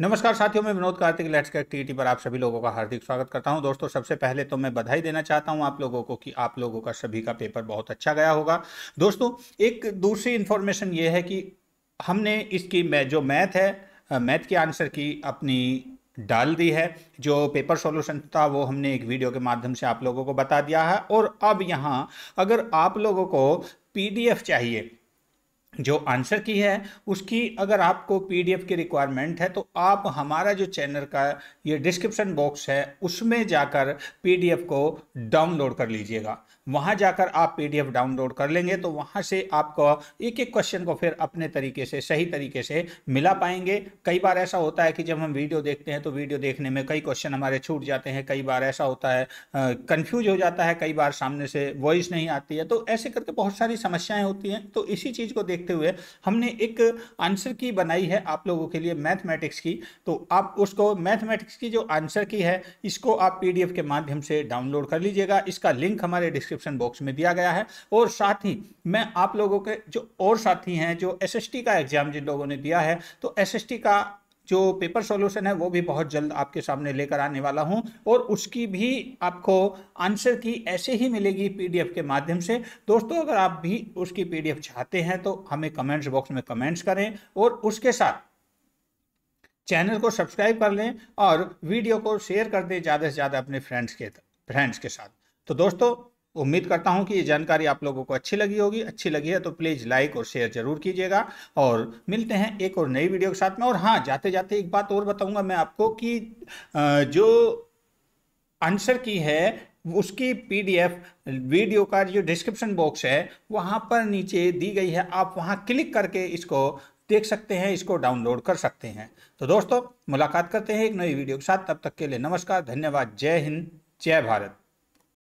नमस्कार साथियों मैं विनोद कार्तिक लेट्स के एक्टिविटी पर आप सभी लोगों का हार्दिक स्वागत करता हूं दोस्तों सबसे पहले तो मैं बधाई देना चाहता हूं आप लोगों को कि आप लोगों का सभी का पेपर बहुत अच्छा गया होगा दोस्तों एक दूसरी इन्फॉर्मेशन ये है कि हमने इसकी मैं जो मैथ है मैथ के आंसर की अपनी डाल दी है जो पेपर सॉल्यूशन था वो हमने एक वीडियो के माध्यम से आप लोगों को बता दिया है और अब यहाँ अगर आप लोगों को पीडीएफ चाहिए जो आंसर की है उसकी अगर आपको पीडीएफ की रिक्वायरमेंट है तो आप हमारा जो चैनल का ये डिस्क्रिप्शन बॉक्स है उसमें जाकर पीडीएफ को डाउनलोड कर लीजिएगा वहाँ जाकर आप पीडीएफ डाउनलोड कर लेंगे तो वहाँ से आपको एक एक क्वेश्चन को फिर अपने तरीके से सही तरीके से मिला पाएंगे कई बार ऐसा होता है कि जब हम वीडियो देखते हैं तो वीडियो देखने में कई क्वेश्चन हमारे छूट जाते हैं कई बार ऐसा होता है कन्फ्यूज हो जाता है कई बार सामने से वॉइस नहीं आती है तो ऐसे करके बहुत सारी समस्याएँ होती हैं तो इसी चीज़ को देख देखते हुए हमने एक आंसर की बनाई है आप लोगों के लिए मैथमेटिक्स की तो आप उसको मैथमेटिक्स की जो आंसर की है इसको आप पीडीएफ के माध्यम से डाउनलोड कर लीजिएगा इसका लिंक हमारे डिस्क्रिप्शन बॉक्स में दिया गया है और साथ ही मैं आप लोगों के जो और साथी हैं जो एस का एग्जाम जिन लोगों ने दिया है तो एस का जो पेपर सॉल्यूशन है वो भी बहुत जल्द आपके सामने लेकर आने वाला हूं और उसकी भी आपको आंसर की ऐसे ही मिलेगी पीडीएफ के माध्यम से दोस्तों अगर आप भी उसकी पीडीएफ चाहते हैं तो हमें कमेंट्स बॉक्स में कमेंट्स करें और उसके साथ चैनल को सब्सक्राइब कर लें और वीडियो को शेयर कर दें ज़्यादा से ज़्यादा अपने फ्रेंड्स के फ्रेंड्स के साथ तो दोस्तों उम्मीद करता हूं कि ये जानकारी आप लोगों को अच्छी लगी होगी अच्छी लगी है तो प्लीज़ लाइक और शेयर जरूर कीजिएगा और मिलते हैं एक और नई वीडियो के साथ में और हाँ जाते जाते एक बात और बताऊंगा मैं आपको कि जो आंसर की है उसकी पीडीएफ वीडियो का जो डिस्क्रिप्शन बॉक्स है वहाँ पर नीचे दी गई है आप वहाँ क्लिक करके इसको देख सकते हैं इसको डाउनलोड कर सकते हैं तो दोस्तों मुलाकात करते हैं एक नई वीडियो के साथ तब तक के लिए नमस्कार धन्यवाद जय हिंद जय भारत